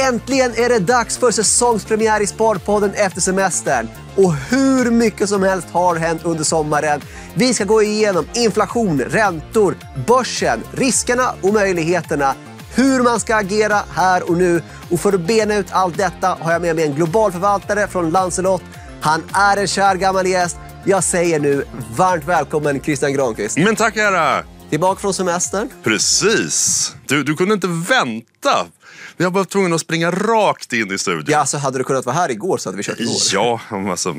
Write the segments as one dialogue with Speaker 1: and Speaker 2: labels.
Speaker 1: Äntligen är det dags för säsongspremiär i Sparpodden efter semestern. Och hur mycket som helst har hänt under sommaren. Vi ska gå igenom inflation, räntor, börsen, riskerna och möjligheterna. Hur man ska agera här och nu. Och för att bena ut allt detta har jag med mig en global förvaltare från Lancelot. Han är en kär gammal gäst. Jag säger nu varmt välkommen Christian Granqvist.
Speaker 2: Men tackar! Tillbaka från semestern. Precis. Du, du kunde inte vänta jag var tvungen att springa rakt in i studion. Ja, alltså hade du kunnat vara här igår så hade vi kört igår. Ja, alltså,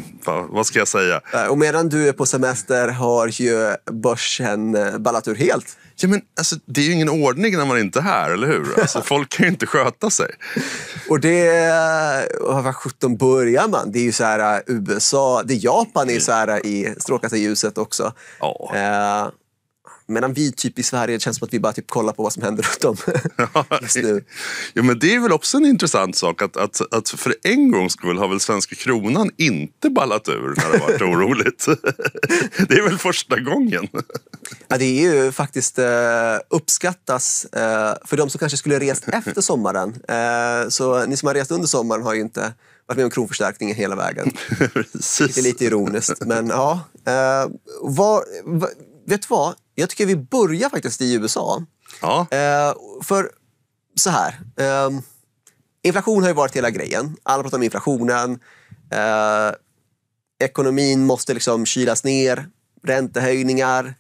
Speaker 2: vad ska jag säga?
Speaker 1: Eh, och medan du är på semester har ju börsen eh, ballat ur helt. Ja, men alltså, det är ju ingen ordning när man inte är
Speaker 2: här, eller hur? Alltså, folk kan ju inte
Speaker 1: sköta sig. Och det... Eh, vad sjutton börjar man? Det är ju så här USA, det Japan är ju mm. så här i strålkastarljuset också. Ja. Eh, Medan vi typ i Sverige, känns som att vi bara typ kollar på vad som händer runt om
Speaker 2: just nu. ja, men det är väl också en intressant sak att, att, att för en gångs skull har väl svenska kronan inte ballat ur när det varit oroligt. det är väl första gången.
Speaker 1: ja, det är ju faktiskt eh, uppskattas eh, för de som kanske skulle rest efter sommaren. Eh, så ni som har rest under sommaren har ju inte varit med om kronförstärkningen hela vägen. Precis. Det är lite ironiskt, men ja. Var, var, vet du vad? Jag tycker vi börjar faktiskt i USA. Ja. Eh, för så här. Eh, inflation har ju varit hela grejen. Alla pratar om inflationen. Eh, ekonomin måste liksom kylas ner. Räntehöjningar.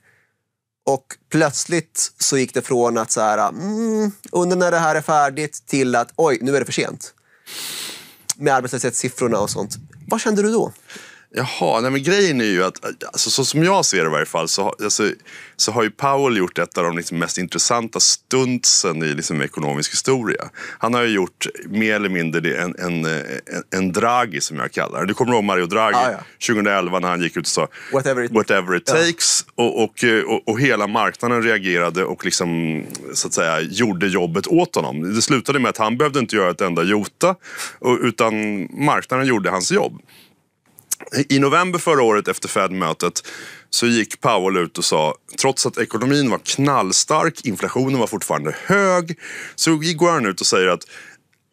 Speaker 1: Och plötsligt så gick det från att så här, mm,
Speaker 2: under när det här är färdigt
Speaker 1: till att oj, nu är det för sent. Med arbetslöshetssiffrorna
Speaker 2: och sånt. Vad kände du då? Jaha, nej men grejen är ju att, alltså, så som jag ser det i varje fall, så, alltså, så har ju Powell gjort ett av de liksom mest intressanta stuntsen i liksom, ekonomisk historia. Han har ju gjort mer eller mindre en, en, en, en Draghi, som jag kallar det. Du kommer ihåg Mario Draghi, ah, ja. 2011 när han gick ut och sa whatever it, whatever it takes. Ja. Och, och, och, och, hela marknaden reagerade och liksom, så att säga, gjorde jobbet åt honom. Det slutade med att han behövde inte göra ett enda jota, utan marknaden gjorde hans jobb. I november förra året efter Fed-mötet så gick Powell ut och sa trots att ekonomin var knallstark, inflationen var fortfarande hög, så går han ut och säger att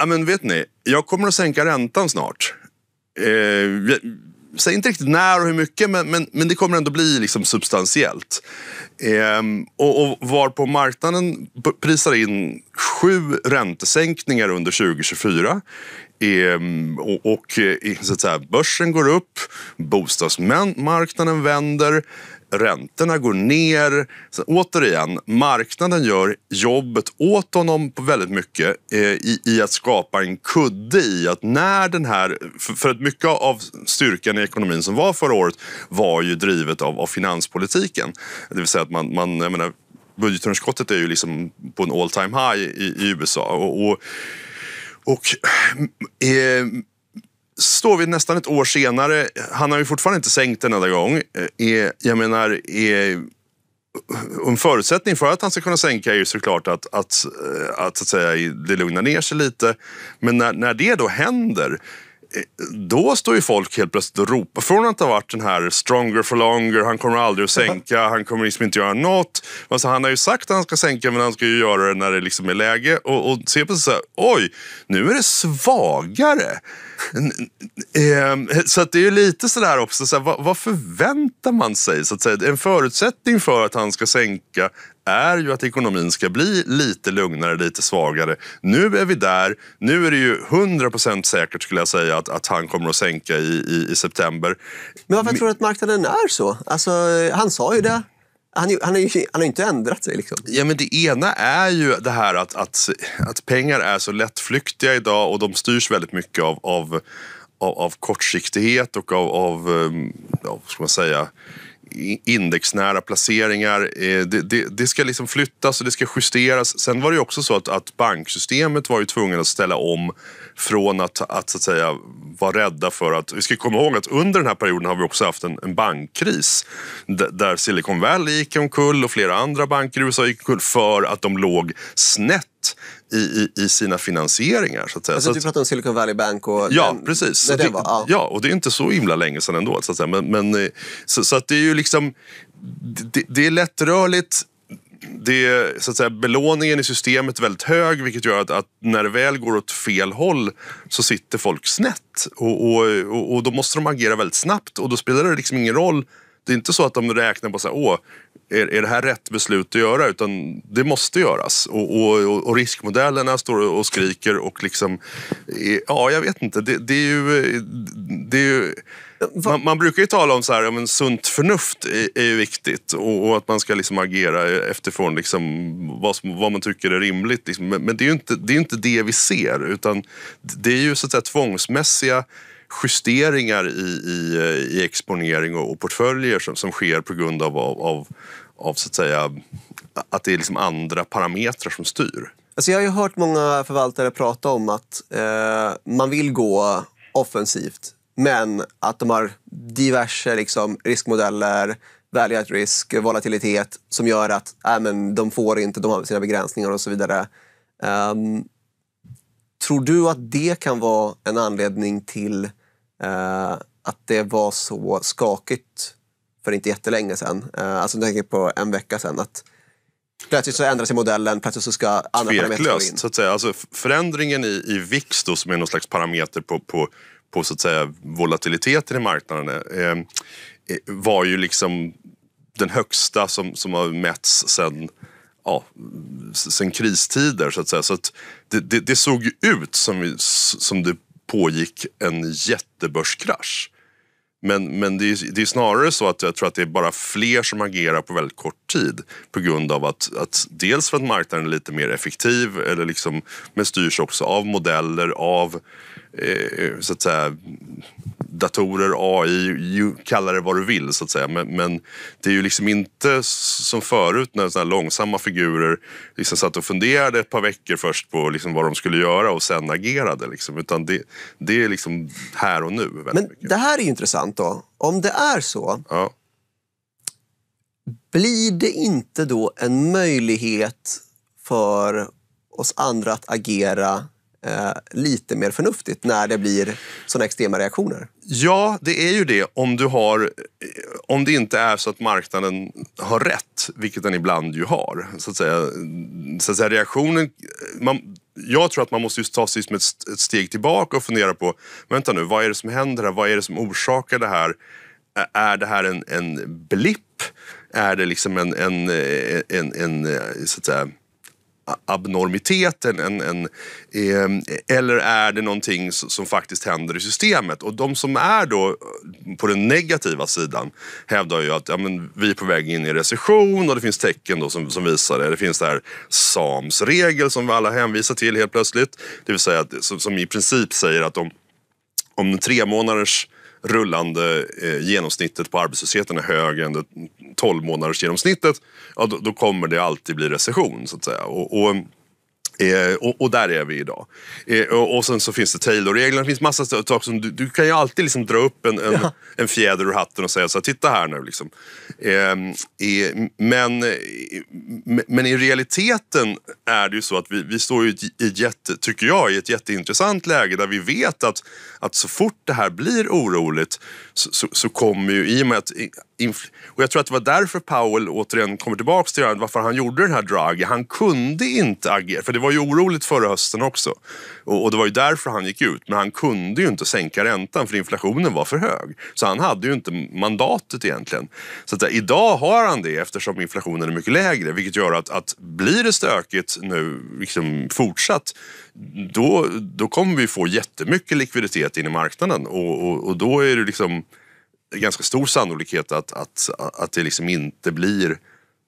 Speaker 2: men vet ni, jag kommer att sänka räntan snart. Eh, säger inte riktigt när och hur mycket, men, men, men det kommer ändå bli liksom substantiellt. Ehm, och, och varpå marknaden prisar in sju räntesänkningar under 2024. Ehm, och, och eh, så att säga, börsen går upp, bostadsmarknaden vänder räntorna går ner. Så återigen, marknaden gör jobbet åt honom på väldigt mycket eh, i, i, att skapa en kudde i att när den här... För, för att mycket av styrkan i ekonomin som var förra året var ju drivet av, av finanspolitiken. Det vill säga att man, man jag menar, budgetunderskottet är ju liksom på en all time high i, i USA. och, och och eh, står vi nästan ett år senare. Han har ju fortfarande inte sänkt en enda gång. Eh, jag menar, är, en förutsättning för att han ska kunna sänka är ju såklart att, att, eh, att, att, att säga, det lugnar ner sig lite. Men när, när det då händer då står ju folk helt plötsligt och ropar. Från att ha varit den här stronger for longer, han kommer aldrig att sänka, han kommer liksom inte göra något. Alltså, han har ju sagt att han ska sänka men han ska ju göra det när det liksom är läge. Och, och se på så här, oj, nu är det svagare. Ehm, så att det är ju lite sådär också, så här, vad, vad förväntar man sig? Så att säga? En förutsättning för att han ska sänka är ju att ekonomin ska bli lite lugnare, lite svagare. Nu är vi där. Nu är det ju 100% säkert skulle jag säga att, att han kommer att sänka i, i, i september.
Speaker 1: Men varför Men... tror du att marknaden
Speaker 2: är så? Alltså, han sa ju det.
Speaker 1: Han, han, har ju, han har inte ändrat sig. Liksom.
Speaker 2: Ja, men det ena är ju det här att, att, att pengar är så lättflyktiga idag och de styrs väldigt mycket av, av, av, av kortsiktighet och av, av, eh, av ska man säga, indexnära placeringar. Eh, det, det, det, ska liksom flyttas och det ska justeras. Sen var det ju också så att, att banksystemet var ju tvungen att ställa om från att, att, så att säga, vara rädda för att... Vi ska komma ihåg att under den här perioden har vi också haft en, en bankkris där Silicon Valley gick omkull och flera andra banker i USA gick omkull för att de låg snett i, i, i sina finansieringar. Så att säga. Alltså, så du
Speaker 1: pratar om Silicon Valley Bank? Och ja, den,
Speaker 2: precis. Det, var, ja. ja. och det är inte så himla länge sedan ändå. Så att, säga. Men, men eh, så, så, att det är ju liksom... Det, det är lättrörligt det, så att säga, belåningen i systemet är väldigt hög vilket gör att, att, när det väl går åt fel håll så sitter folk snett. Och, och, och då måste de agera väldigt snabbt och då spelar det liksom ingen roll. Det är inte så att de räknar på så här, åh, är, är det här rätt beslut att göra? Utan det måste göras. Och, och, och riskmodellerna står och skriker och liksom... Ja, jag vet inte. Det, det är ju... Det är ju man, man, brukar ju tala om så här, ja, men sunt förnuft är, är ju viktigt och, och, att man ska liksom agera efterifrån liksom vad, vad man tycker är rimligt. Liksom. Men, men, det är ju inte det, är inte det vi ser utan det är ju så att säga tvångsmässiga justeringar i, i, eh, i exponering och, portföljer som, som, sker på grund av, av, av, av så att, säga, att det är liksom andra parametrar som styr?
Speaker 1: Alltså jag har ju hört många förvaltare prata om att eh, man vill gå offensivt men att de har diverse liksom, riskmodeller, value at risk, volatilitet som gör att äh, men de får inte, de har sina begränsningar och så vidare. Um, tror du att det kan vara en anledning till Eh, att det var så skakigt för inte jättelänge sedan. Eh, alltså jag tänker på en vecka sedan. Att plötsligt så ändrar sig modellen, plötsligt så ska andra parametrar gå in.
Speaker 2: så att säga. Alltså förändringen i, i VIX då, som är någon slags parameter på, på, på så att säga, volatiliteten i marknaden eh, eh var ju liksom den högsta som, som har mätts sedan ja, sen kristider så att säga. Så att det, det, det såg ju ut som, som det pågick en jättebörskrasch. Men, men det, är, det är snarare så att jag tror att det är bara fler som agerar på väldigt kort tid på grund av att, att dels för att marknaden är lite mer effektiv eller liksom, men styrs också av modeller, av eh, så att säga, datorer, AI, kalla det vad du vill så att säga. Men, men det är ju liksom inte som förut när sådana långsamma figurer liksom satt och funderade ett par veckor först på liksom vad de skulle göra och sen agerade. Liksom. Utan det, det är liksom här och nu. Men mycket. det här är intressant då. Om det är så, ja.
Speaker 1: blir det inte då en möjlighet för oss andra att agera Eh, lite mer förnuftigt när det blir sådana extrema reaktioner?
Speaker 2: Ja, det är ju det om, du har, eh, om det inte är så att marknaden har rätt, vilket den ibland ju har. Så att säga, så att säga reaktionen... Eh, man, jag tror att man måste ta sig som ett, steg tillbaka och fundera på, vänta nu, vad är det som händer här? Vad är det som orsakar det här? Är det här en, en blipp? Är det liksom en, en, en, en, så att säga, abnormitet en, en, en eh, eller är det någonting som faktiskt händer i systemet? Och de som är då eh, på den negativa sidan hävdar ju att ja, men vi är på väg in i recession och det finns tecken då som, som visar det. Det finns det här SAMs regel som vi alla hänvisar till helt plötsligt. Det vill säga att, som, som i princip säger att om, om tre månaders rullande eh, genomsnittet på arbetslösheten är högre än det 12 månaders genomsnittet, ja, då, då, kommer det alltid bli recession. så att säga. Och, och Eh, och, och, där är vi idag. Eh, och, och, sen så finns det Taylor-reglerna. Det finns massa saker som du, du, kan ju alltid liksom dra upp en, en, ja. en, fjäder ur hatten och säga så här, titta här nu. Liksom. Eh, men, men i realiteten är det ju så att vi, vi står ju i ett, tycker jag, i ett jätteintressant läge där vi vet att, att så fort det här blir oroligt så, så, så kommer ju, i och med att och jag tror att det var därför Powell återigen kommer tillbaka till varför han gjorde den här dragen. Han kunde inte agera, för det var ju oroligt förra hösten också. Och, och, det var ju därför han gick ut. Men han kunde ju inte sänka räntan för inflationen var för hög. Så han hade ju inte mandatet egentligen. Så att, eh, idag har han det eftersom inflationen är mycket lägre. Vilket gör att, att blir det stökigt nu liksom fortsatt då, då kommer vi få jättemycket likviditet in i marknaden. Och, och, och då är det liksom ganska stor sannolikhet att, att, att det liksom inte blir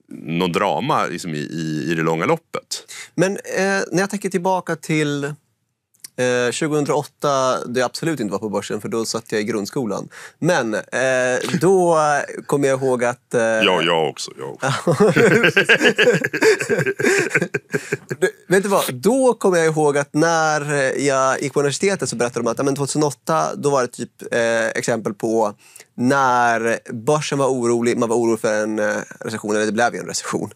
Speaker 2: någon drama liksom i, i, i det långa loppet.
Speaker 1: Men eh, när jag tänker tillbaka till 2008, eh, då jag absolut inte var på börsen, för då satt jag i grundskolan. Men eh, då kommer jag ihåg att... Eh... Ja,
Speaker 2: jag också. Jag också.
Speaker 1: du, vet du vad? Då kommer jag ihåg att när jag gick på universitetet så berättade de att men 2008, då var det typ eh, exempel på när börsen var orolig, man var orolig för en eh, recession, eller det blev ju en recession,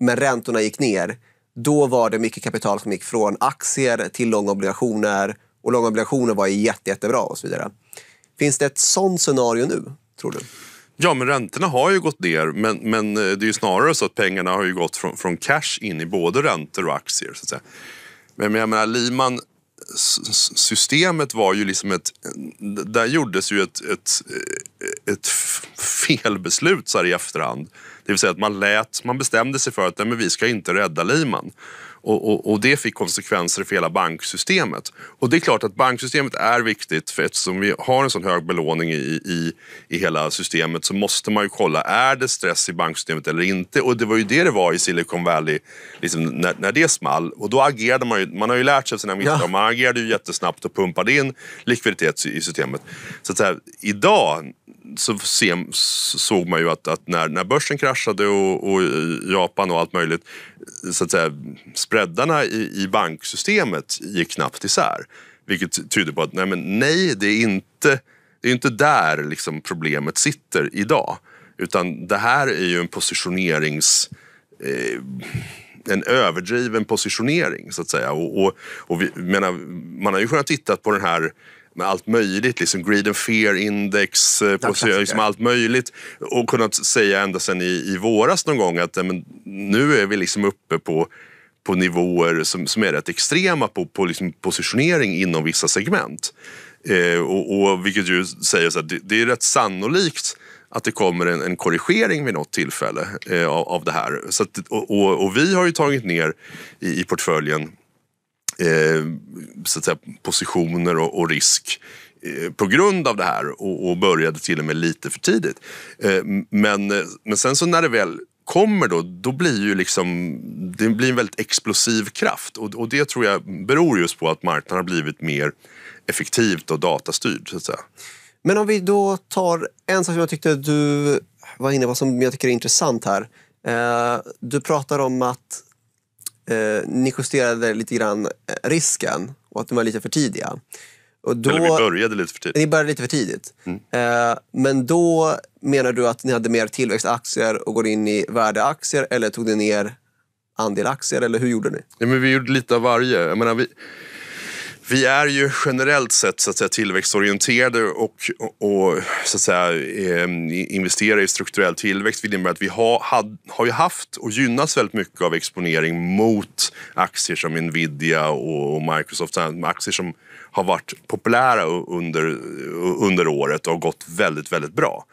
Speaker 1: men räntorna gick ner då var det mycket kapital som gick från aktier till långa obligationer och långa obligationer var jätte, jättebra och så vidare. Finns det ett sånt scenario nu, tror du?
Speaker 2: Ja, men räntorna har ju gått ner, men, men eh, det är ju snarare så att pengarna har ju gått från, från cash in i både räntor och aktier. Så att säga. Men jag menar, Lehman systemet var ju liksom ett... Där gjordes ju ett, ett, eh, ett felbeslut så här i efterhand det vill säga att man, lät, man bestämde sig för att nej, men vi ska inte rädda Lehman. Och, och, och, det fick konsekvenser för hela banksystemet. Och det är klart att banksystemet är viktigt för eftersom vi har en sån hög belåning i, i, i hela systemet så måste man ju kolla, är det stress i banksystemet eller inte? Och det var ju det det var i Silicon Valley liksom, när, när det small. Och då agerade man ju, man har ju lärt sig av sina misstag, ja. man agerade ju jättesnabbt och pumpade in likviditet i systemet. Så att säga, idag så se, såg man ju att, att, när, när börsen kraschade och, och, Japan och allt möjligt, så att säga, spreadarna i, i banksystemet gick knappt isär. Vilket tyder på att nej, men nej det är inte, det är inte där liksom problemet sitter idag. Utan det här är ju en positionerings... Eh, en överdriven positionering så att säga. Och, och, och vi, menar, man har ju kunnat titta på den här med allt möjligt. Liksom Greed and Fear Index, eh, ja, på, liksom allt möjligt. Och kunnat säga ända sedan i, i våras någon gång att eh, men, nu är vi liksom uppe på på nivåer som, som är rätt extrema på, på liksom positionering inom vissa segment. Eh, och, och, vilket ju säger att det, det, är rätt sannolikt att det kommer en, en korrigering vid något tillfälle eh, av, av, det här. Så att, och, och, och, vi har ju tagit ner i, i portföljen eh, så att säga, positioner och, och risk eh, på grund av det här och, och, började till och med lite för tidigt. Eh, men, eh, men sen så när det väl kommer då, då blir ju liksom, det blir en väldigt explosiv kraft och, och det tror jag beror just på att marknaden har blivit mer effektivt och datastyrd. Så att säga.
Speaker 1: Men om vi då tar en sak som jag tyckte du var inne på som jag tycker är intressant här. Eh, du pratar om att eh, ni justerade lite grann eh, risken och att de var lite för tidiga. Och då, Eller vi började lite för tidigt. Ni började lite för tidigt. Mm. Eh, men då menar du att ni hade mer tillväxtaktier och går in i värdeaktier eller tog ni ner andel aktier eller hur gjorde ni?
Speaker 2: Ja, men vi gjorde lite av varje. Jag menar, vi, vi är ju generellt sett så att säga, tillväxtorienterade och, och så att säga, ehm, investerar i strukturell tillväxt. Det innebär att vi har, had, har ju haft och gynnats väldigt mycket av exponering mot aktier som Nvidia och Microsoft. Aktier som har varit populära under, under året och har gått väldigt, väldigt bra.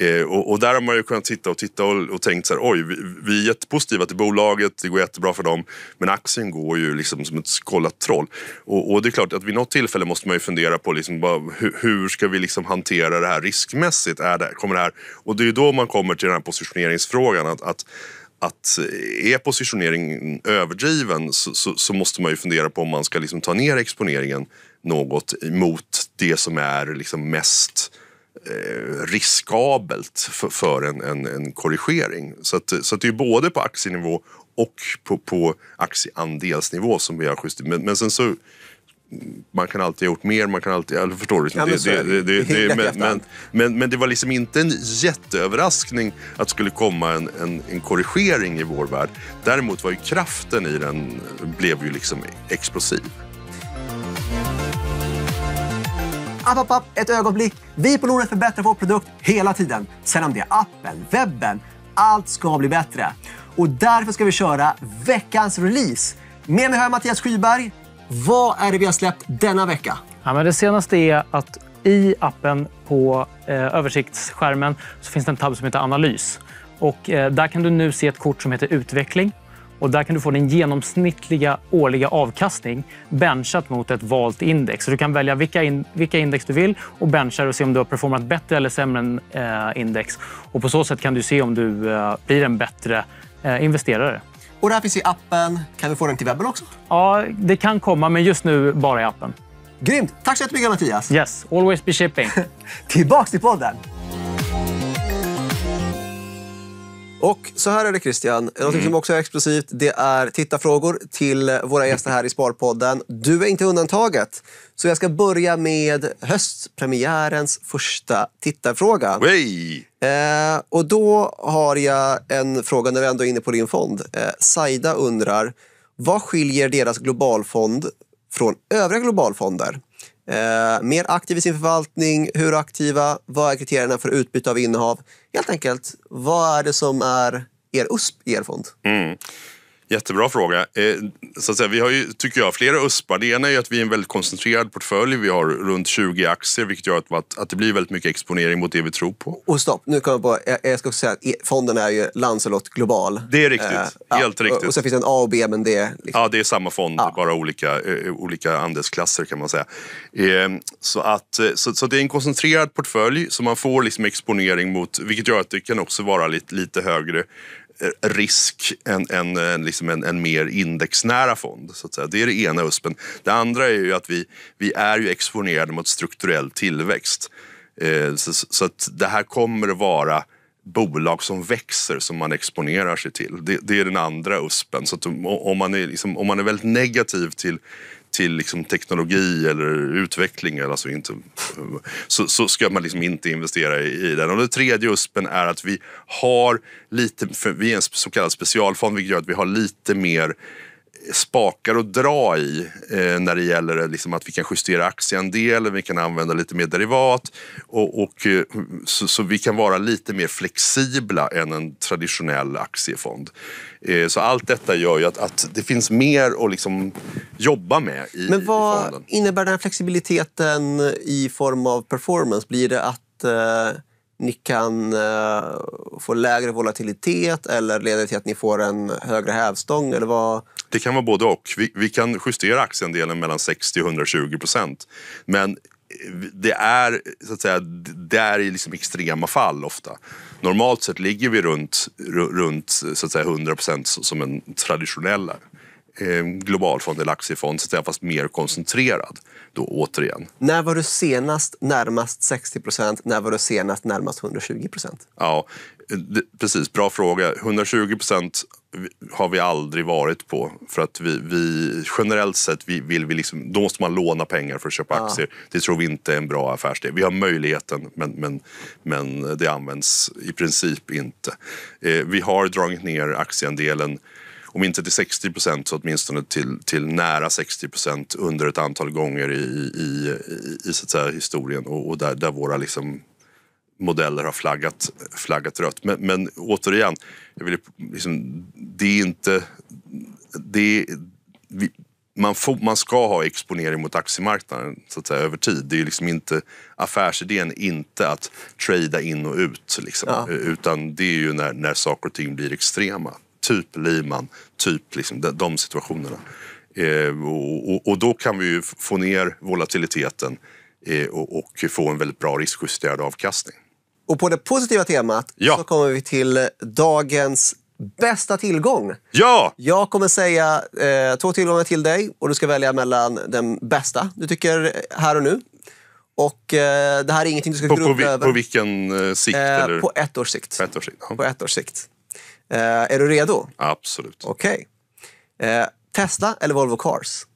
Speaker 2: Eh, och, och, där har man ju kunnat sitta och titta och, och tänkt så här, oj, vi, vi är jättepositiva till bolaget, det går jättebra för dem. Men aktien går ju liksom som ett skållat troll. Och, och det är klart att vid något tillfälle måste man ju fundera på liksom bara, hur, hur, ska vi liksom hantera det här riskmässigt? Är det, kommer det här, och det är ju då man kommer till den här positioneringsfrågan. att, att att är positioneringen överdriven så, så, så, måste man ju fundera på om man ska liksom ta ner exponeringen något mot det som är liksom mest Eh, riskabelt för, för en, en, en, korrigering. Så, att, så att det är både på aktienivå och på, på aktieandelsnivå som vi har justerat. Men, men sen så man kan alltid ha gjort mer, man kan alltid... Jag förstår du? Ja, men, det, det, det, det men, men, men, men, det var liksom inte en jätteöverraskning att det skulle komma en, en, en, korrigering i vår värld. Däremot var ju kraften i den blev ju liksom explosiv.
Speaker 1: app, app, app, ett ögonblick. Vi på Nordnet förbättrar vår produkt hela tiden. Sen om det är appen, webben, allt ska bli bättre. Och därför ska vi köra veckans release. Med mig har jag Mattias Skyberg. Vad är det vi har släppt denna vecka? Ja, men det senaste är att i appen på eh, översiktsskärmen så finns det en tab som heter analys. Och, eh, där kan du nu se ett kort som heter utveckling. Och där kan du få din genomsnittliga årliga avkastning benchat mot ett valt index. Så du kan välja vilka, in, vilka index du vill och bencha och se om du har performat bättre eller sämre än eh, index. Och på så sätt kan du se om du eh, blir en bättre eh, investerare. Och det här finns i appen. Kan vi få den till webben också? Ja, det kan komma, men just nu bara i appen. Grymt! Tack så jättemycket, Mattias. Yes, always be shipping. Tillbaks till podden. Och så här är det Christian, mm. som också är explosivt, det är tittarfrågor till våra gäster här i Sparpodden. Du är inte undantaget. Så jag ska börja med höstpremiärens första tittarfråga. Wey! Eh, och då har jag en fråga när vi ändå är inne på din fond. Eh, Saida undrar, vad skiljer deras globalfond från övriga globalfonder? Eh, mer aktiv i sin förvaltning, hur aktiva, vad är kriterierna för utbyte av innehav? Helt enkelt, vad är det som är er USP i er fond?
Speaker 2: Mm. Jättebra fråga. Eh, så att säga, vi har ju, tycker jag, flera USPar. Det ena är att vi är en väldigt koncentrerad portfölj. Vi har runt 20 aktier, vilket gör att, att det blir väldigt mycket exponering mot det vi tror på.
Speaker 1: Och stopp, nu kommer jag på, jag, ska också säga att fonden är ju Lancelot Global. Det är riktigt, eh, helt ja, riktigt. Och, och sen finns det en A och B, men det är...
Speaker 2: Liksom... Ja, det är samma fond, ja. bara olika, eh, olika andelsklasser kan man säga. Ehm, så, att, eh, så, så, det är en koncentrerad portfölj, så man får liksom exponering mot, vilket gör att det kan också vara lite, lite högre Eh, risk än, än, eh, liksom en, en, mer indexnära fond. Så att säga. Det är det ena USPen. Det andra är ju att vi, vi är ju exponerade mot strukturell tillväxt. Eh, så, att det här kommer att vara bolag som växer som man exponerar sig till. Det, det är den andra USPen. Så om, man är liksom, om man är väldigt negativ till, till liksom teknologi eller utveckling. Alltså inte, så, så ska man liksom inte investera i, i, den. Och det tredje USPen är att vi har lite, för vi är en så kallad specialfond vilket gör att vi har lite mer spakar att dra i eh, när det gäller eh, liksom att vi kan justera aktieandelen, vi kan använda lite mer derivat och, och eh, så, så, vi kan vara lite mer flexibla än en traditionell aktiefond. Eh, så allt detta gör ju att, att, det finns mer att liksom jobba med i fonden. Men
Speaker 1: vad i innebär den här flexibiliteten i form av performance? Blir det att eh ni kan eh, få lägre volatilitet eller leder till att ni får en högre hävstång? Eller vad?
Speaker 2: Det kan vara både och. Vi, vi kan justera aktieandelen mellan 60 och 120 procent. Men eh, det är så att säga, det är liksom extrema fall ofta. Normalt sett ligger vi runt, runt så att säga, 100 procent som en traditionell Eh, globalfond eller aktiefond, så att säga, fast mer koncentrerad då återigen.
Speaker 1: När var du senast närmast 60 procent? När var du senast närmast 120
Speaker 2: Ja, det, precis. Bra fråga. 120 har vi aldrig varit på. För att vi, vi generellt sett vi, vill vi liksom, då måste man låna pengar för att köpa ja. aktier. Det tror vi inte är en bra affärsidé. Vi har möjligheten, men, men, men det används i princip inte. Eh, vi har dragit ner aktieandelen om inte till 60 procent så åtminstone till, till nära 60 procent under ett antal gånger i, i, i, i så att säga, historien och, och där, där våra liksom modeller har flaggat, flaggat rött. Men, men återigen, jag vill, liksom, det är inte... Det, vi, man, får, man ska ha exponering mot aktiemarknaden så att säga, över tid. Det är liksom inte affärsidén inte att trada in och ut. Liksom, ja. Utan det är ju när, när saker och ting blir extrema typ Liman, typ liksom de, de situationerna. Eh, och, och, och, då kan vi ju få ner volatiliteten eh, och, och, få en väldigt bra riskjusterad avkastning.
Speaker 1: Och på det positiva temat ja. så kommer vi till dagens bästa tillgång. Ja! Jag kommer
Speaker 2: säga eh, två tillgångar
Speaker 1: till dig och du ska välja mellan den bästa du tycker här och nu och eh, det här är ingenting du ska grubbla över. På
Speaker 2: vilken eh, sikt? Eh, på ett års sikt. På ett års sikt. Ja. På ett års
Speaker 1: sikt. Eh, är du redo?
Speaker 2: Absolut.
Speaker 1: Okej. Okay. Eh, Tesla eller Volvo Cars?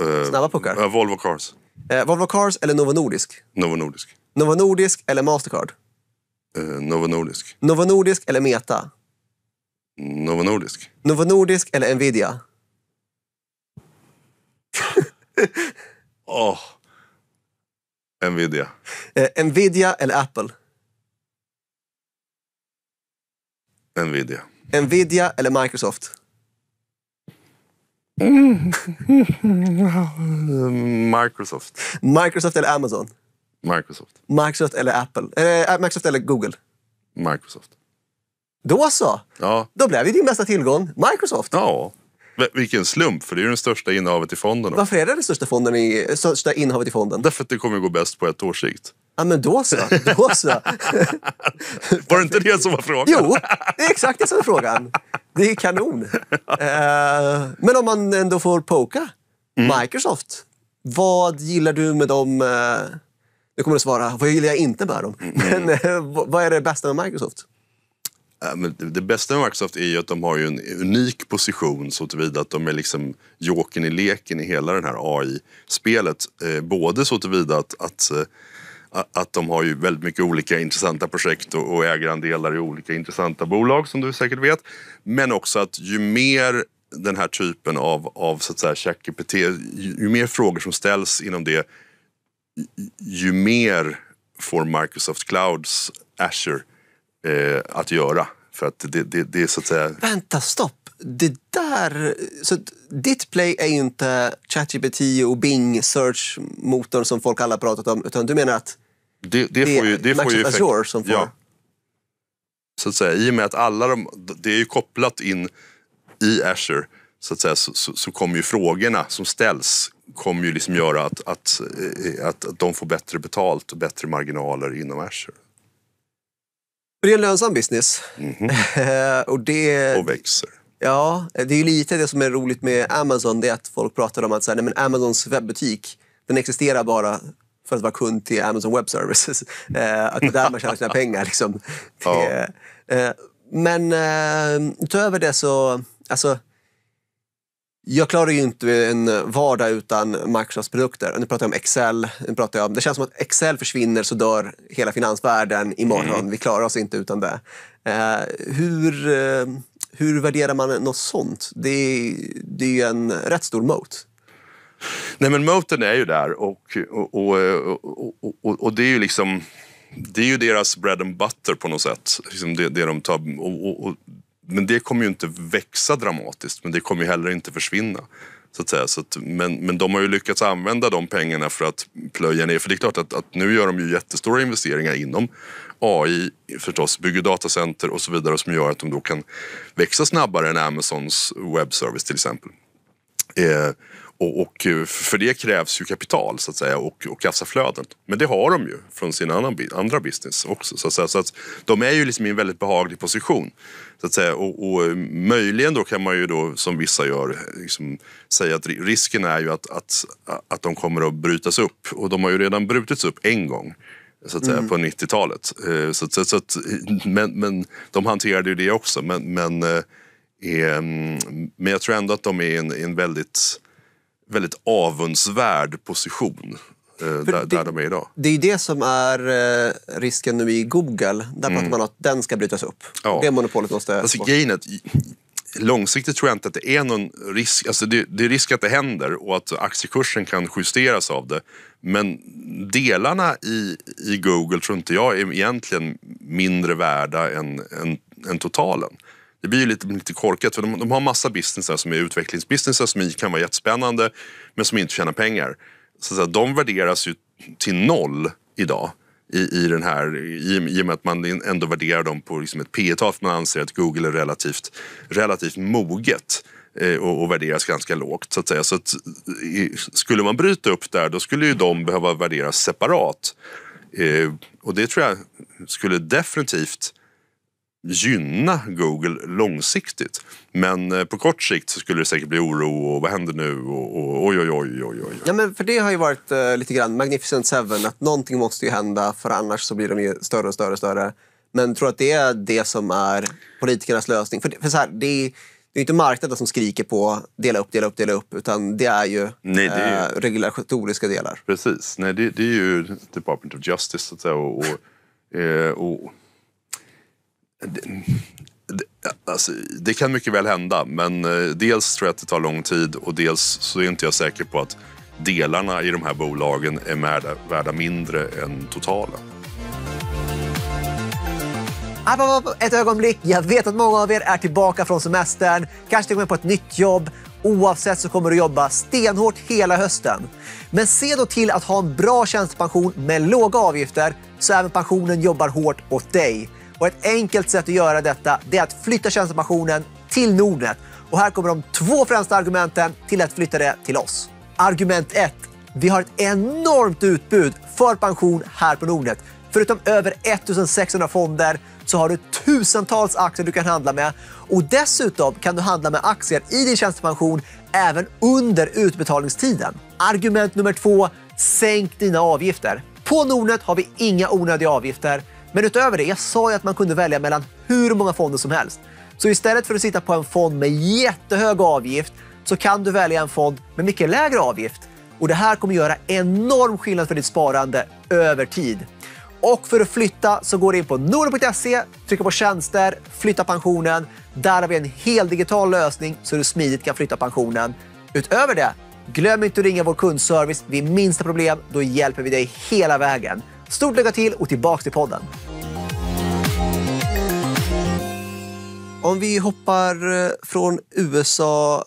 Speaker 1: Eh, Snabba puckar. Uh, Volvo Cars. Eh, Volvo Cars eller Novo Nordisk? Novo Nordisk. Novo Nordisk eller Mastercard? Uh, Novo Nordisk. Novo Nordisk eller Meta? Novo Nordisk. Novo Nordisk eller Nvidia?
Speaker 2: oh. Nvidia.
Speaker 1: Eh, Nvidia eller Apple? Nvidia. Nvidia eller Microsoft? Microsoft. Microsoft eller Amazon? Microsoft. Microsoft eller
Speaker 2: Apple? Eh, eh, Microsoft eller Google? Microsoft. Då så! Ja. Då blev ju din bästa tillgång Microsoft. Ja. Vilken slump, för det är ju det största innehavet i fonden. Varför är det det största, fonden i, största innehavet i fonden? Därför att det kommer gå bäst på ett års sikt. Ja men då så, då så.
Speaker 1: var det inte det som var frågan? Jo, det är exakt det som är frågan. Det är kanon. Eh, men om man ändå får poka. Mm. Microsoft, vad gillar du med dem? Eh, nu kommer du svara, vad gillar jag inte med dem? Mm. Men eh, vad är det bästa med Microsoft?
Speaker 2: Det bästa med Microsoft är ju att de har ju en unik position så tillvida att de är liksom joken i leken i hela det här AI-spelet. Både så tillvida att, att att de har ju väldigt mycket olika intressanta projekt och, ägarandelar i olika intressanta bolag som du säkert vet. Men också att ju mer den här typen av, av så att säga, ChatGPT, ju, mer frågor som ställs inom det, ju mer får Microsoft Clouds Azure eh, att göra. För att det, det, det, är så att säga...
Speaker 1: Vänta, stopp! Det där... Så ditt play är inte ChatGPT och Bing, search motorn som folk alla pratat om, utan du menar att
Speaker 2: det, det, får ju, det får ju som får... Ja. Så att säga, I och med att alla de, det är ju kopplat in i Azure så, att säga, så, så, så kommer ju frågorna som ställs kommer ju liksom göra att, att, eh, att, att de får bättre betalt och bättre marginaler inom Azure.
Speaker 1: Det är en lönsam business. Mm -hmm. och, det, och växer. Ja, det är ju lite det som är roligt med Amazon. Det är att folk pratar om att så här, nej, men Amazons webbutik den existerar bara för att vara kund till Amazon Web Services. Eh, att det där man tjänar sina pengar. Liksom. Ja. Eh, eh, men utöver det så, alltså, jag klarar ju inte en vardag utan Microsofts produkter. Nu pratar jag om Excel. Nu pratar jag om, det känns som att Excel försvinner så dör hela finansvärlden imorgon. Mm. Vi klarar oss inte utan det. Eh, hur, eh, hur värderar man något sånt? Det, det är ju en rätt stor moat.
Speaker 2: Nej men Moten är ju där och, och, och, och, och det är ju liksom det är ju deras bread and butter på något sätt. Liksom det, det de tar, och, och, och, men det kommer ju inte växa dramatiskt, men det kommer ju heller inte försvinna. Så att säga. Så att, men, men de har ju lyckats använda de pengarna för att plöja ner. För det är klart att, att nu gör de ju jättestora investeringar inom AI förstås, bygger datacenter och så vidare som gör att de då kan växa snabbare än Amazons webbservice till exempel. Eh, och, och, eh, för det krävs ju kapital så att säga och, och kassaflöden. Men det har de ju från sin annan, andra business också. Så att, säga. Så att de är ju liksom i en väldigt behaglig position. Så att säga. Och, och eh, möjligen då kan man ju då som vissa gör liksom, säga att risken är ju att, att, att de kommer att brytas upp. Och de har ju redan brutits upp en gång så att säga, mm. på 90-talet. Eh, så, att, så, att, men, men de hanterade ju det också. Men, men, eh, mm, men jag tror ändå att de är en, en väldigt väldigt avundsvärd position eh, där, det, där, de är idag.
Speaker 1: Det är ju det som är eh,
Speaker 2: risken nu i Google. Där mm. pratar man om att den ska brytas upp. Ja. Det monopolet måste alltså, bort. Gainet, långsiktigt tror jag inte att det är någon risk. Alltså det, det, är risk att det händer och att aktiekursen kan justeras av det. Men delarna i, i Google tror inte jag är egentligen mindre värda än, än, än totalen det blir ju lite, lite korkat för de, de har massa businessar som är utvecklingsbusinessar som kan vara jättespännande men som inte tjänar pengar. Så att säga, de värderas ju till noll idag i, i den här, i, i och med att man ändå värderar dem på liksom ett P e tal för man anser att Google är relativt, relativt moget eh, och, och värderas ganska lågt. Så att säga. Så att, i, skulle man bryta upp där då skulle ju de behöva värderas separat. Eh, och det tror jag skulle definitivt gynna Google långsiktigt. Men eh, på kort sikt så skulle det säkert bli oro och vad händer nu och, och oj, oj, oj, oj, oj.
Speaker 1: Ja, men för det har ju varit eh, lite grann Magnificent Seven, att någonting måste ju
Speaker 2: hända för annars så blir
Speaker 1: de ju större och större och större. Men tror du att det är det som är politikernas lösning? För, för så här, det är det är inte marknaden som skriker på dela upp, dela upp, dela upp utan det är ju, Nej, det är ju... Eh, regulatoriska delar.
Speaker 2: Precis. Nej, det, det, är ju Department of Justice så att säga, och, och, eh, och Alltså, det kan mycket väl hända, men eh, dels tror jag att det tar lång tid och dels så är inte jag säker på att delarna i de här bolagen är värda, värda mindre än totalen.
Speaker 1: ett ögonblick. Jag vet att många av er är tillbaka från semestern, kanske till och på ett nytt jobb. Oavsett så kommer du jobba stenhårt hela hösten. Men se då till att ha en bra tjänstepension med låga avgifter så även pensionen jobbar hårt åt dig. Och ett enkelt sätt att göra detta det är att flytta tjänstepensionen till Nordnet. Och här kommer de två främsta argumenten till att flytta det till oss. Argument 1. Vi har ett enormt utbud för pension här på Nordnet. Förutom över 1600 fonder så har du tusentals aktier du kan handla med och dessutom kan du handla med aktier i din tjänstepension även under utbetalningstiden. Argument nummer två, sänk dina avgifter. På Nordnet har vi inga onödiga avgifter men utöver det, jag sa ju att man kunde välja mellan hur många fonder som helst. Så istället för att sitta på en fond med jättehög avgift så kan du välja en fond med mycket lägre avgift. Och Det här kommer göra enorm skillnad för ditt sparande över tid. Och för att flytta så går du in på norden.se, trycker på tjänster, flytta pensionen. Där har vi en hel digital lösning så du smidigt kan flytta pensionen. Utöver det, glöm inte att ringa vår kundservice vid minsta problem. Då hjälper vi dig hela vägen. Stort lycka till och tillbaka till podden. Om vi hoppar eh, från USA,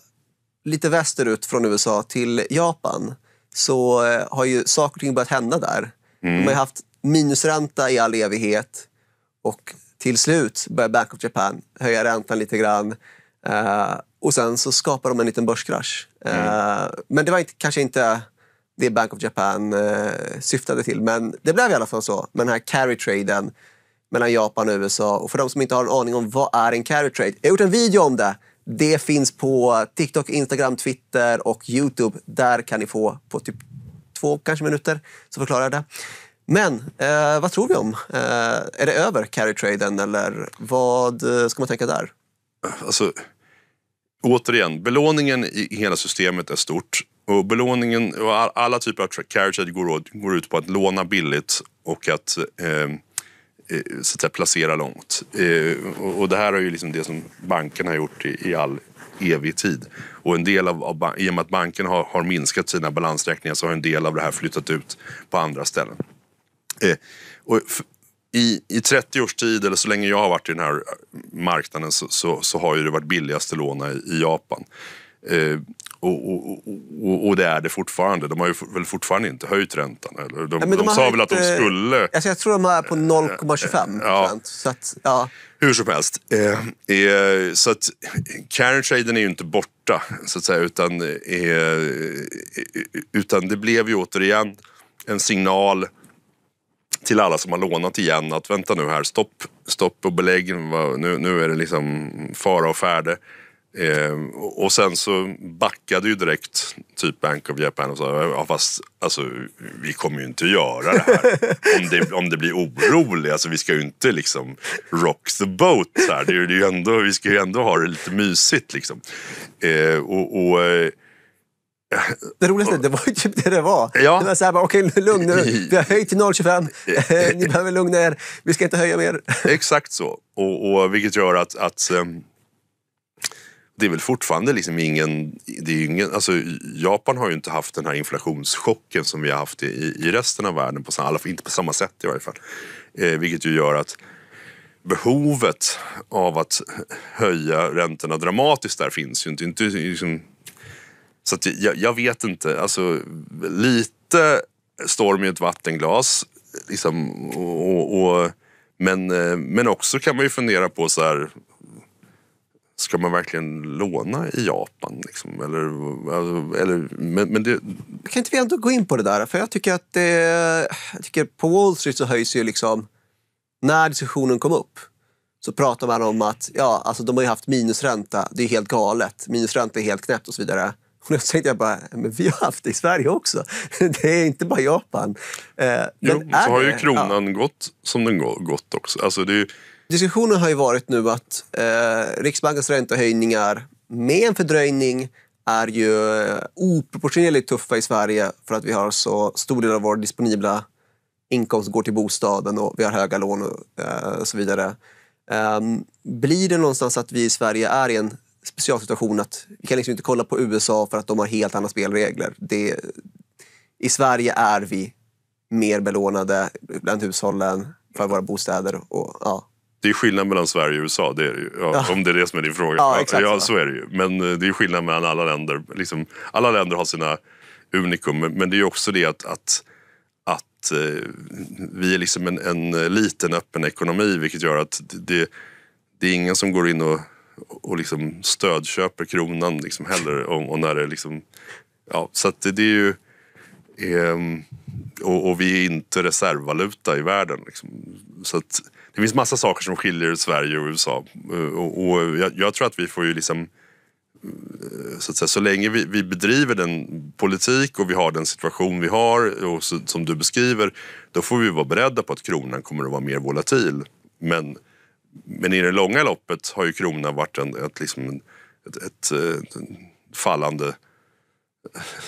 Speaker 1: lite västerut från USA till Japan så eh, har ju saker och ting börjat hända där. Mm. De har mm. haft minusränta i all evighet och till slut börjar Bank of Japan höja räntan lite grann. Eh, och sen så skapar de en liten börskrasch. Mm. Men det var inte, kanske inte det Bank of Japan eh, syftade till. Men det blev i alla fall så med den här carry-traden mellan Japan och USA. Och för de som inte har en aning om vad är en carry-trade? Jag har gjort en video om det. Det finns på TikTok, Instagram, Twitter och Youtube. Där kan ni få på typ två kanske minuter så förklarar jag det. Men eh, vad tror vi om? Eh, är det över carry-traden eller vad eh, ska man tänka där?
Speaker 2: Alltså, återigen, belåningen i hela systemet är stort. Och belåningen och alla typer av carriage trade går, går, ut på att låna billigt och att eh, eh så att säga, placera långt. Eh, och, det här är ju liksom det som bankerna har gjort i, i all evig tid. Och en del av, av, I och med att banken har, har minskat sina balansräkningar så har en del av det här flyttat ut på andra ställen. Eh, och i, I 30 års tid, eller så länge jag har varit i den här marknaden, så, så, så har ju det varit billigaste låna i, i Japan. Eh, och, och, och, och, det är det fortfarande. De har ju väl fortfarande inte höjt räntan. Eller? De, Nej, de, de sa väl att de eh, skulle... Alltså jag
Speaker 1: tror de är på 0,25 eh,
Speaker 2: ja. Så att, ja. Hur som helst. Eh, eh, så att carry-traden är ju inte borta, så att säga, utan, eh, utan det blev ju återigen en signal till alla som har lånat igen att vänta nu här, stopp, stopp och belägg. Nu, nu är det liksom fara och färde. Ehm, och sen så backade ju direkt typ Bank of Japan och sa ja, fast alltså, vi kommer ju inte göra det här om det, om det blir oroligt. Alltså, vi ska ju inte liksom rock the boat. Här. Det är, det är ju ändå, vi ska ju ändå ha det lite mysigt liksom. Ehm, och, och eh, det roligaste, det var
Speaker 1: ju typ det det var. Ja. Det var såhär, okej okay, lugn nu, vi har höjt till 0,25. Eh, eh, Ni behöver lugna er,
Speaker 2: vi ska inte höja mer. Exakt så. Och, och vilket gör att, att um, det är väl fortfarande liksom ingen... Det är ingen alltså, Japan har ju inte haft den här inflationschocken som vi har haft i, i resten av världen. På inte på samma sätt i varje fall. Eh, vilket ju gör att behovet av att höja räntorna dramatiskt där finns ju inte. inte liksom, så att jag, jag, vet inte. Alltså, lite storm i ett vattenglas. Liksom, och, och, men, eh, men också kan man ju fundera på så här, Ska man verkligen låna i Japan? Liksom? Eller, alltså, eller, men, men det...
Speaker 1: Kan inte vi ändå gå in på det där? För jag tycker att det, eh, jag tycker på Wall Street så höjs ju liksom... När diskussionen kom upp så pratar man om att ja, alltså de har ju haft minusränta. Det är helt galet. Minusränta är helt knäppt och så vidare. Och då tänkte jag bara, men vi har haft det i Sverige också. Det är inte bara Japan. Eh, jo, så har det? ju kronan
Speaker 2: ja. gått som den gått också. Alltså det är
Speaker 1: Diskussionen har ju varit nu att eh, Riksbankens räntehöjningar med en fördröjning är ju eh, oproportionerligt tuffa i Sverige för att vi har så stor del av vår disponibla inkomst går till bostaden och vi har höga lån och, eh, och så vidare. Ehm, blir det någonstans att vi i Sverige är i en specialsituation att vi kan liksom inte kolla på USA för att de har helt andra spelregler. Det, I Sverige är vi mer belånade bland hushållen för våra bostäder. Och, ja
Speaker 2: det är skillnad mellan Sverige och USA, det är det ju. Ja, ja. Om det är det som är din fråga. Ja, exakt, ja, så är det ju. Men eh, det är skillnad mellan alla länder. Liksom, alla länder har sina unikum, men det är också det att, att, att eh, vi är liksom en, en, liten öppen ekonomi, vilket gör att det, det är ingen som går in och, och liksom stödköper kronan liksom heller. Och, och när det liksom, ja, så det, det, är ju... Eh, och, och, vi är inte reservvaluta i världen. Liksom. Så att, det finns massa saker som skiljer Sverige och USA. Eh, och, och jag, jag, tror att vi får ju liksom eh, så, säga, så länge vi, vi, bedriver den politik och vi har den situation vi har och så, som du beskriver, då får vi vara beredda på att kronan kommer att vara mer volatil. Men, men i det långa loppet har ju kronan varit en, ett, liksom, ett, ett, ett eh, fallande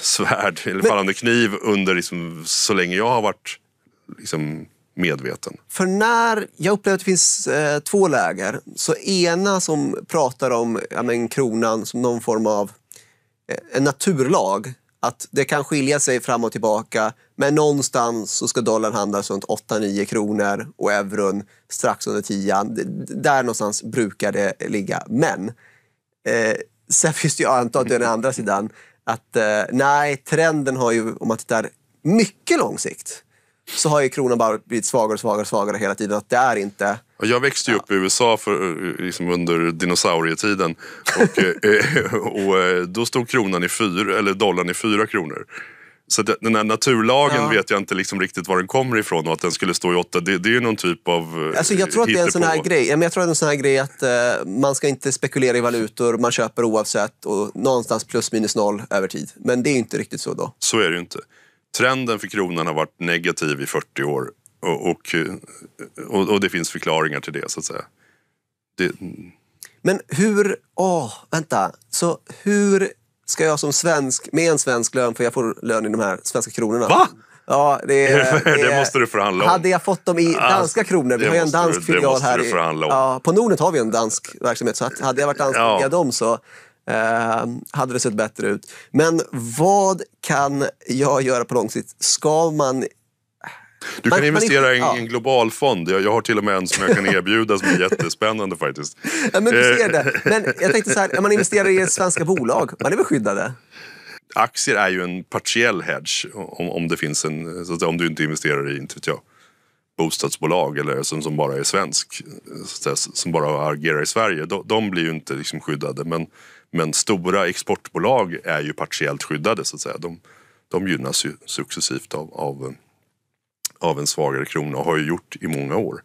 Speaker 2: svärd eller fallande kniv under liksom, så länge jag har varit liksom, medveten.
Speaker 1: För när, jag upplever att det finns eh, två läger. Så ena som pratar om ja, men, kronan som någon form av eh, en naturlag. Att det kan skilja sig fram och tillbaka. Men någonstans så ska dollarn handlas runt 8-9 kronor och euron strax under 10. Där någonstans brukar det ligga. Men eh, sen finns det ju antagligen mm. den andra sidan. Att eh, nej, trenden har ju, om man tittar mycket lång sikt så har ju kronan bara blivit svagare och svagare, och svagare hela tiden. Att det är inte...
Speaker 2: Jag växte ju upp ja. i USA för, eh, liksom under dinosaurietiden och, eh, eh, och, då stod kronan i fyra, eller dollarn i fyra kronor. Så den här naturlagen ja. vet jag inte liksom riktigt var den kommer ifrån och att den skulle stå i åtta, det, det är ju någon typ av alltså Jag tror att det är en sån här
Speaker 1: grej, jag tror att det är en sån här grej att man ska inte spekulera i valutor, man köper oavsett och någonstans plus minus noll över tid. Men det är inte riktigt så då.
Speaker 2: Så är det ju inte trenden för kronan har varit negativ i 40 år och, och, och, och det finns förklaringar till det så att säga. Det...
Speaker 1: Men hur, åh, vänta, så hur ska jag som svensk, med en svensk lön, för jag får lön i de här svenska kronorna. Va? Ja, det, det, det måste du förhandla om. Hade jag fått dem i alltså, danska kronor, vi har ju en dansk filial här. I, ja, på Nordnet har vi en dansk verksamhet, så hade jag varit dansk ja. dem så Eh, hade det sett bättre ut. Men vad kan jag göra på lång sikt? Ska man
Speaker 2: du kan man, investera i en, ja. en, global fond. Jag, jag, har till och med en som jag kan erbjuda som är jättespännande faktiskt. Ja, men, du ser eh, det.
Speaker 1: men jag tänkte så här, när man investerar i svenska bolag, man är väl skyddade?
Speaker 2: Aktier är ju en partiell hedge om, om det finns en, så att, om du inte investerar i, inte vet jag, bostadsbolag eller som, som bara är svensk, så att, som bara agerar i Sverige. De, de blir ju inte liksom skyddade. Men men stora exportbolag är ju partiellt skyddade så att säga. De, de gynnas ju successivt av, av, av en svagare krona och har ju gjort i många år.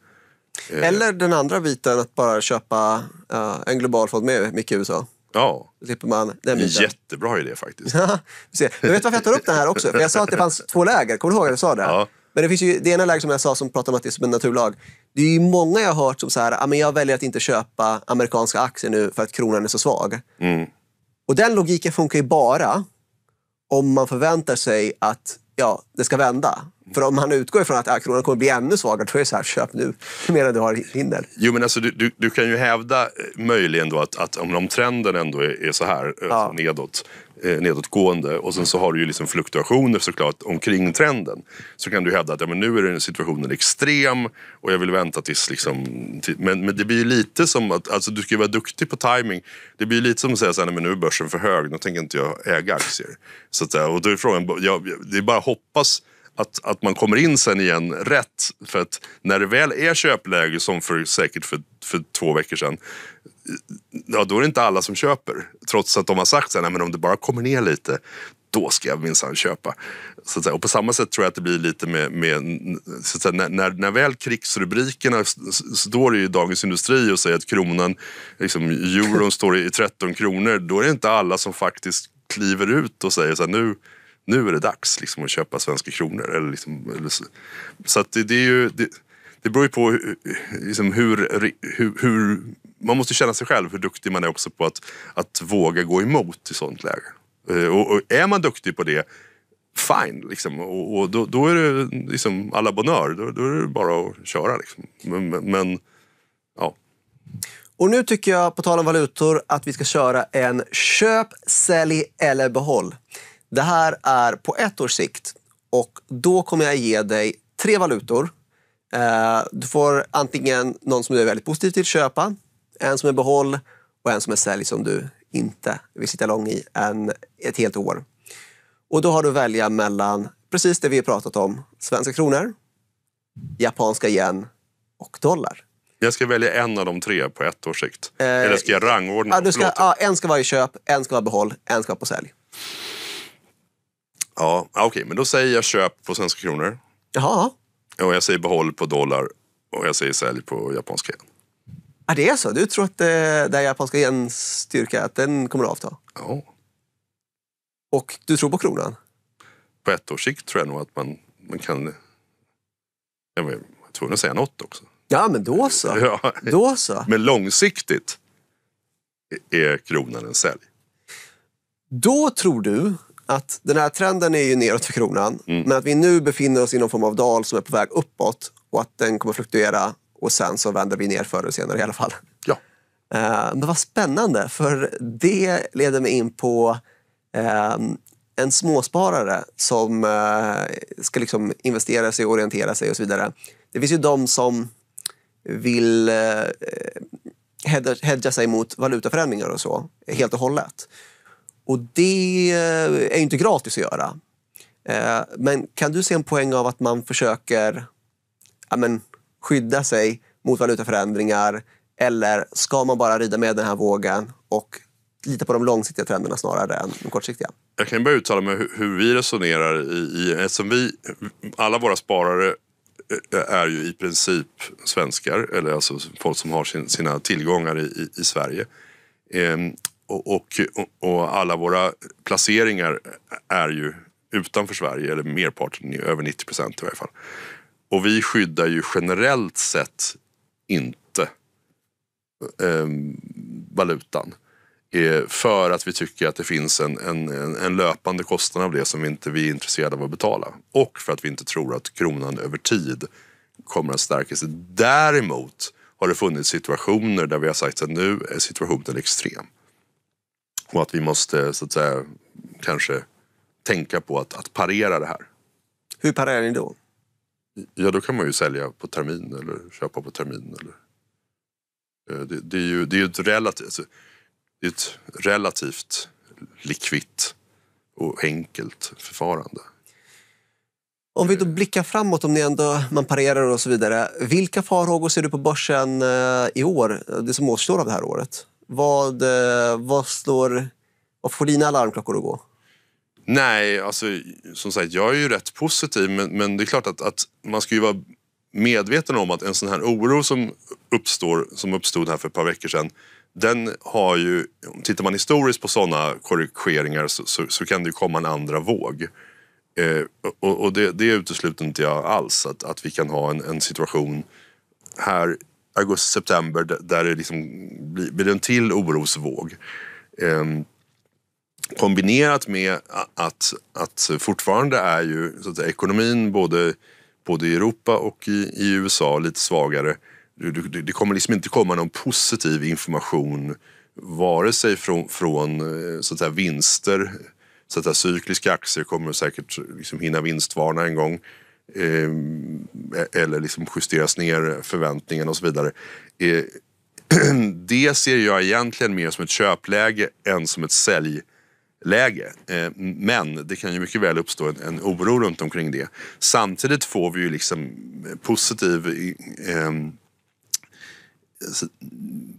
Speaker 2: Eh.
Speaker 1: Eller den andra biten, att bara köpa uh, en global fond med mycket USA. Ja. Slipper man den biten.
Speaker 2: Jättebra idé faktiskt.
Speaker 1: du vet varför jag tar upp den här också? För jag sa att det fanns två läger, kommer du ihåg att jag sa det? Ja. Men det finns ju det ena läget som jag sa som pratar om att det är som en naturlag. Det är ju många jag har hört som så här, ah, jag väljer att inte köpa amerikanska aktier nu för att kronan är så svag. Mm. Och den logiken funkar ju bara om man förväntar sig att ja, det ska vända. För om man utgår ifrån att ja, ah, kronan kommer bli ännu svagare, då är det så här, köp nu medan du har hinder.
Speaker 2: Jo, men alltså, du, du, du, kan ju hävda eh, möjligen då att, att om, om trenden ändå är, är så här eh, ja. Alltså, nedåt, Eh, nedåtgående och sen så har du ju liksom fluktuationer såklart omkring trenden. Så kan du hävda att ja, men nu är situationen extrem och jag vill vänta tills liksom... Till, men, men det blir ju lite som att, alltså du ska ju vara duktig på timing. Det blir ju lite som att säga såhär, nej, men nu är börsen för hög, nu tänker inte jag äga aktier. Så att, och då är frågan, jag, det är bara att hoppas att, att man kommer in sen igen rätt. För att när det väl är köpläge, som för, säkert för, för två veckor sedan, ja, då är det inte alla som köper. Trots att de har sagt att om det bara kommer ner lite, då ska jag minsann köpa. Så att säga. Och på samma sätt tror jag att det blir lite med, med så att säga, när, när, när väl krigsrubrikerna står i Dagens Industri och säger att kronan, liksom, euron står i 13 kronor, då är det inte alla som faktiskt kliver ut och säger så här, nu nu är det dags liksom, att köpa svenska kronor. Eller, liksom, eller så. så att det, det är ju... Det, det beror ju på liksom hur, hur, hur, man måste känna sig själv hur duktig man är också på att, att våga gå emot i sånt läge. Eh, och, och är man duktig på det, fine. Liksom. Och, och då, då, är det liksom alla bonheur. Då, då, är det bara att köra. Liksom. Men, men, ja.
Speaker 1: Och nu tycker jag, på tal om valutor, att vi ska köra en köp, sälj eller behåll. Det här är på ett års sikt och då kommer jag ge dig tre valutor. Eh, du får antingen någon som du är väldigt positiv till köpa, en som är behåll och en som är sälj som du inte vill sitta lång i en, ett helt år. Och då har du att välja mellan precis det vi har pratat om. Svenska kronor, japanska yen
Speaker 2: och dollar. Jag ska välja en av de tre på ett års sikt. Eh, Eller ska jag rangordna? Ja, ska,
Speaker 1: ja, en ska vara i köp, en ska vara behåll, en ska vara på sälj.
Speaker 2: Ja, ah, okej, okay, men då säger jag köp på svenska kronor. Jaha. Och jag säger behåll på dollar och jag säger sälj på japanska yen.
Speaker 1: Ja, det är så? Du tror att eh, det, den japanska yens styrka att den kommer att avta? Ja. Och du tror på kronan?
Speaker 2: På ett års sikt tror jag nog att man, man kan... Jag är tvungen att säga något också. Ja, men då så. Ja. Då så. Men långsiktigt är kronan en sälj.
Speaker 1: Då tror du att den här trenden är ju neråt för kronan, mm. men att vi nu befinner oss i någon form av dal som är på väg uppåt och att den kommer fluktuera och sen så vänder vi ner förr eller senare i alla fall. Ja. Eh, men vad spännande, för det leder mig in på ehm, en småsparare som eh, ska liksom investera sig, orientera sig och så vidare. Det finns ju de som vill eh, hedga sig mot valutaförändringar och så, helt och hållet. Och det är ju inte gratis att göra. Men kan du se en poäng av att man försöker ja, men, skydda sig mot valutaförändringar? Eller ska man bara rida med den här vågen och lita på de långsiktiga trenderna snarare än de kortsiktiga?
Speaker 2: Jag kan börja uttala mig hur vi resonerar. I, i, eftersom vi, alla våra sparare eh, eh, är ju i princip svenskar, eller alltså folk som har sin, sina tillgångar i, i, i Sverige. Ehm, och, och, och, alla våra placeringar är ju utanför Sverige, eller merparten, över 90 procent i varje fall. Och vi skyddar ju generellt sett inte ehm, eh, valutan. för att vi tycker att det finns en, en, en löpande kostnad av det som vi inte vi är intresserade av att betala. Och för att vi inte tror att kronan över tid kommer att stärka sig. Däremot har det funnits situationer där vi har sagt att nu är situationen extrem. Och att vi måste så att säga kanske tänka på att, att parera det här. Hur parerar ni då? Ja, då kan man ju sälja på termin eller köpa på termin. Eller. Eh, det, det är ju det är ett relativt, alltså, det är ett relativt likvitt och enkelt förfarande.
Speaker 1: Om vi då blickar framåt, om ni ändå, man parerar och så vidare. Vilka farhågor ser du på börsen eh, i år, det som återstår av det här året? Vad, eh, vad, står, vad får dina alarmklockor att gå?
Speaker 2: Nej, alltså som sagt, jag är ju rätt positiv men, men det är klart att, att man ska ju vara medveten om att en sån här oro som, uppstår, som uppstod här för ett par veckor sedan den har ju, tittar man historiskt på sådana korrigeringar så, så, så, kan det ju komma en andra våg. Eh, och, och det, det utesluter inte jag alls, att, att vi kan ha en, en situation här augusti, september där det liksom blir, blir en till orosvåg. Eh, Kombinerat med att, att fortfarande är ju så att ekonomin både, både i Europa och i, i USA lite svagare. Det kommer liksom inte komma någon positiv information vare sig från, från eh, så att säga, vinster, så att säga, cykliska aktier kommer säkert liksom hinna vinstvarna en gång eh, e- eller liksom justeras ner förväntningarna och så vidare. Eh, det ser jag egentligen mer som ett köpläge än som ett sälj läge. Eh, men det kan ju mycket väl uppstå en, oro runt omkring det. Samtidigt får vi ju liksom eh, positiv ehm,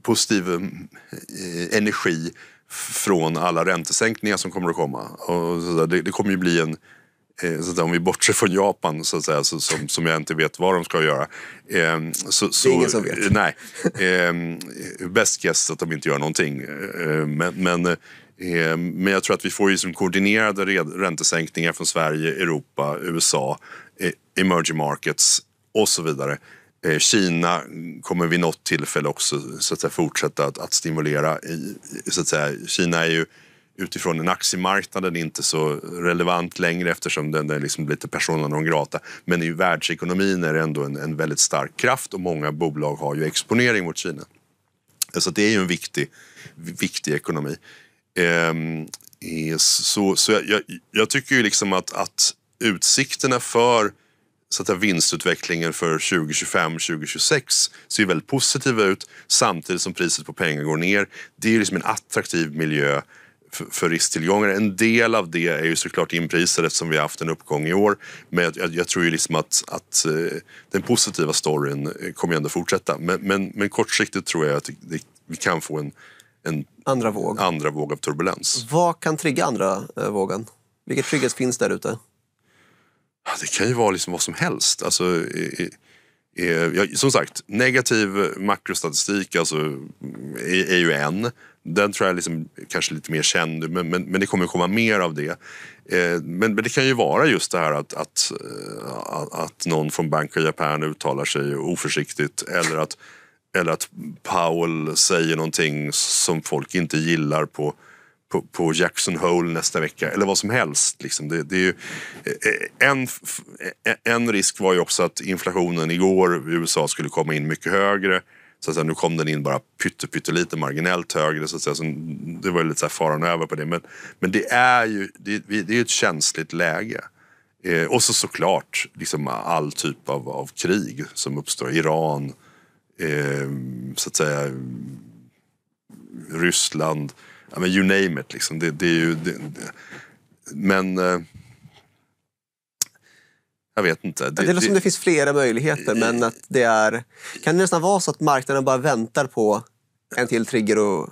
Speaker 2: positiv mm, eh, energi från alla räntesänkningar som kommer att komma. Och det, kommer ju bli en om vi bortser från Japan, så att säga, så, som, som jag inte vet vad de ska göra. Ehm, så, så, det är ingen som vet. Nej. Ehm, Bäst guess att de inte gör någonting. men, men Eh, men jag tror att vi får liksom koordinerade räntesänkningar från Sverige, Europa, USA, eh, emerging markets och så vidare. Eh, Kina kommer vid något tillfälle också så att säga, fortsätta att, att stimulera. så att säga. Kina är ju utifrån en aktiemarknaden inte så relevant längre eftersom den är liksom lite persona non grata. Men i världsekonomin är det ändå en, en väldigt stark kraft och många bolag har ju exponering mot Kina. Så det är ju en viktig, viktig ekonomi. Ehm, så så jag, jag, jag, tycker ju liksom att, att utsikterna för så att vinstutvecklingen för 2025, 2026 ser väldigt positiva ut samtidigt som priset på pengar går ner. Det är liksom en attraktiv miljö för, risktillgångar. En del av det är ju såklart inprisade eftersom vi har haft en uppgång i år. Men jag, jag tror ju liksom att, att, eh, den positiva storyn eh, kommer ju ändå fortsätta. Men, men, men kortsiktigt tror jag att vi kan få en en andra våg. andra våg av turbulens. Vad
Speaker 1: kan trigga andra eh, vågen? Vilket trygghet finns där ute?
Speaker 2: Det kan ju vara liksom vad som helst. Alltså, i, i, i, som sagt, negativ makrostatistik alltså, är, är, ju en. Den tror jag liksom, kanske lite mer känd, men, men, men det kommer komma mer av det. Eh, men, men, det kan ju vara just det här att, att, eh, att, att någon från Bank of Japan uttalar sig oförsiktigt eller att eller att Powell säger någonting som folk inte gillar på, på, på Jackson Hole nästa vecka eller vad som helst. Liksom. Det, det är ju, eh, en, eh, en risk var ju också att inflationen igår i USA skulle komma in mycket högre. Så att säga, nu kom den in bara pyttelite marginellt högre. Så att säga. Så det var lite så här faran över på det. Men, men det är ju det, det är ett känsligt läge. Eh, och så såklart liksom all typ av, av krig som uppstår. Iran, eh, så att säga Ryssland, ja, men you name it. Liksom. Det, det är ju, det, det. men eh, jag vet inte. Det, det låter som det finns flera möjligheter. Men eh, att det är,
Speaker 1: kan det nästan vara så att marknaden bara väntar på en till trigger och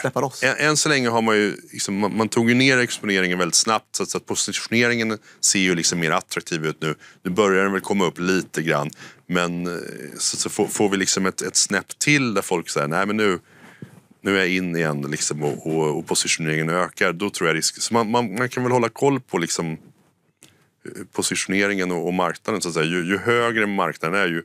Speaker 2: släppa loss. Än, än så länge har man ju, liksom, man, man, tog ju ner exponeringen väldigt snabbt så att, så att positioneringen ser ju liksom mer attraktiv ut nu. Nu börjar den väl komma upp lite grann. Men eh, så, så får, får, vi liksom ett, ett snäpp till där folk säger nej men nu, nu är jag in igen liksom, och, och, och positioneringen ökar. Då tror jag risk... Så man, man, man kan väl hålla koll på liksom, eh, positioneringen och, och marknaden. Så att säga. Ju, ju högre marknaden är ju,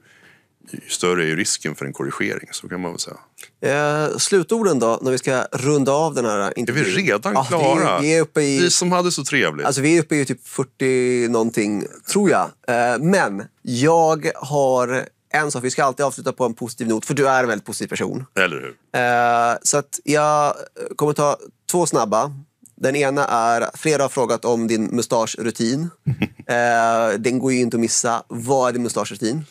Speaker 2: större är ju risken för en korrigering. Så kan man väl säga.
Speaker 1: Eh, slutorden då, när vi ska runda av den här intervjun. Är vi redan ah, klara? Vi, vi, är uppe i, vi som hade så trevligt. Alltså, vi är uppe i typ 40 någonting, tror jag. Eh, men jag har en sak. Vi ska alltid avsluta på en positiv not, för du är en väldigt positiv person. Eller hur? Eh, så att jag kommer ta två snabba. Den ena är, flera har frågat om din mustaschrutin.
Speaker 2: eh, den går ju inte att missa. Vad är din mustaschrutin?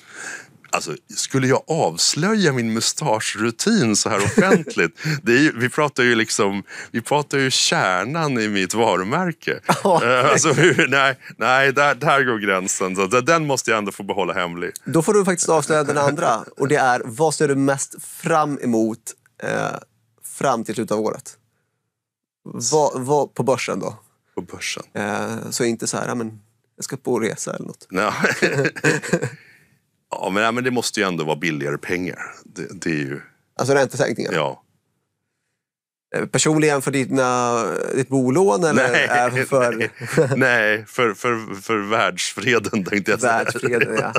Speaker 2: Alltså, skulle jag avslöja min mustaschrutin så här offentligt? ju, vi, pratar ju liksom, vi pratar ju kärnan i mitt varumärke. Oh, uh, alltså, nej, nej där, där går gränsen. Så eh, den måste jag ändå få behålla hemlig.
Speaker 1: Då får du faktiskt avslöja den andra. Och det är, vad ser du mest fram emot eh, fram till slutet av året? Va, va, på börsen då? På börsen? Eh, så inte så här, men jag ska på resa eller nåt.
Speaker 2: No. Ja, men, nej, men det måste ju ändå vara billigare pengar. Det, det är ju... Alltså räntesänkningar? Ja. Eh, personligen för dina, ditt bolån? Eller nej, för... nej, nej, för, för, för världsfreden tänkte jag säga. Världsfreden, ja.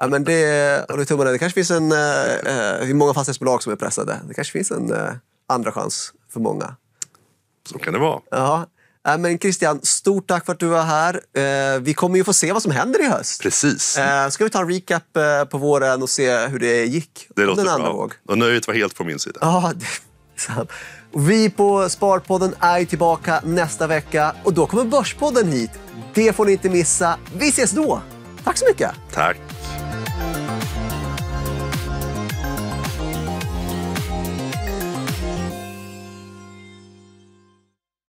Speaker 1: ja men det, och det, det kanske finns en... Eh, eh många fastighetsbolag som är pressade. Det kanske finns en eh, andra chans för många. Så kan det vara. Ja, Äh, men Christian, stort tack för att du var här. Eh, vi kommer ju få se vad som händer i höst.
Speaker 2: Precis. Eh, ska
Speaker 1: vi ta en recap eh, på våren och se hur det gick?
Speaker 2: Det låter den andra bra. Våg. Och nöjet var helt på min sida.
Speaker 1: Ja, vi på Sparpodden är tillbaka nästa vecka och då kommer Börspodden hit. Det får ni inte missa. Vi ses då! Tack så mycket!
Speaker 2: Tack!